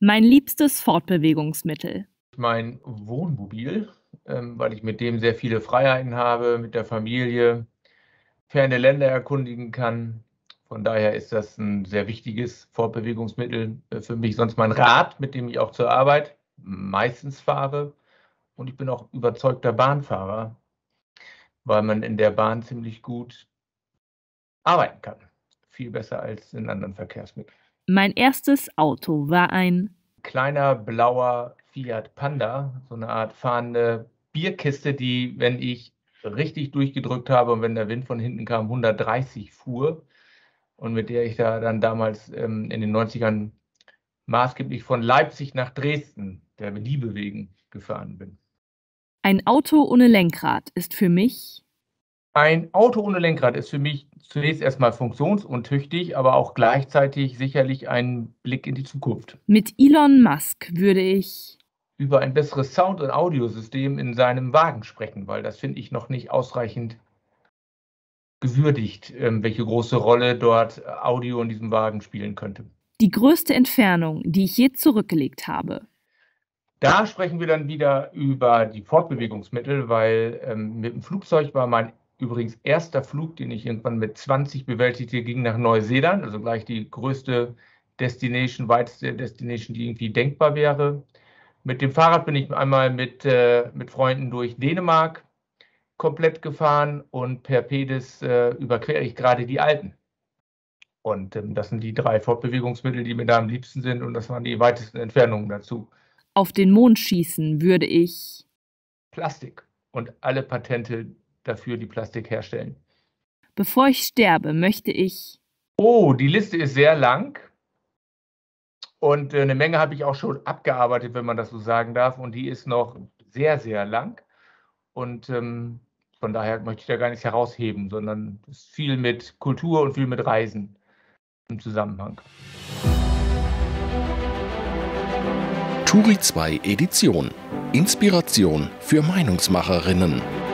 Mein liebstes Fortbewegungsmittel. Mein Wohnmobil, ähm, weil ich mit dem sehr viele Freiheiten habe, mit der Familie, ferne Länder erkundigen kann. Von daher ist das ein sehr wichtiges Fortbewegungsmittel äh, für mich. Sonst mein Rad, mit dem ich auch zur Arbeit meistens fahre. Und ich bin auch überzeugter Bahnfahrer, weil man in der Bahn ziemlich gut arbeiten kann. Viel besser als in anderen Verkehrsmitteln. Mein erstes Auto war ein kleiner blauer Fiat Panda, so eine Art fahrende Bierkiste, die, wenn ich richtig durchgedrückt habe und wenn der Wind von hinten kam, 130 fuhr und mit der ich da dann damals ähm, in den 90ern maßgeblich von Leipzig nach Dresden der Liebe wegen gefahren bin. Ein Auto ohne Lenkrad ist für mich ein Auto ohne Lenkrad ist für mich zunächst erstmal funktionsuntüchtig, aber auch gleichzeitig sicherlich ein Blick in die Zukunft. Mit Elon Musk würde ich über ein besseres Sound- und Audiosystem in seinem Wagen sprechen, weil das finde ich noch nicht ausreichend gewürdigt, ähm, welche große Rolle dort Audio in diesem Wagen spielen könnte. Die größte Entfernung, die ich je zurückgelegt habe. Da sprechen wir dann wieder über die Fortbewegungsmittel, weil ähm, mit dem Flugzeug war mein Übrigens erster Flug, den ich irgendwann mit 20 bewältigte, ging nach Neuseeland, also gleich die größte Destination, weiteste Destination, die irgendwie denkbar wäre. Mit dem Fahrrad bin ich einmal mit, äh, mit Freunden durch Dänemark komplett gefahren und per Pedis äh, überquere ich gerade die Alpen. Und ähm, das sind die drei Fortbewegungsmittel, die mir da am liebsten sind und das waren die weitesten Entfernungen dazu. Auf den Mond schießen würde ich. Plastik und alle Patente dafür, die Plastik herstellen. Bevor ich sterbe, möchte ich. Oh, die Liste ist sehr lang. Und äh, eine Menge habe ich auch schon abgearbeitet, wenn man das so sagen darf. Und die ist noch sehr, sehr lang. Und ähm, von daher möchte ich da gar nichts herausheben, sondern ist viel mit Kultur und viel mit Reisen im Zusammenhang. Turi 2 Edition. Inspiration für Meinungsmacherinnen.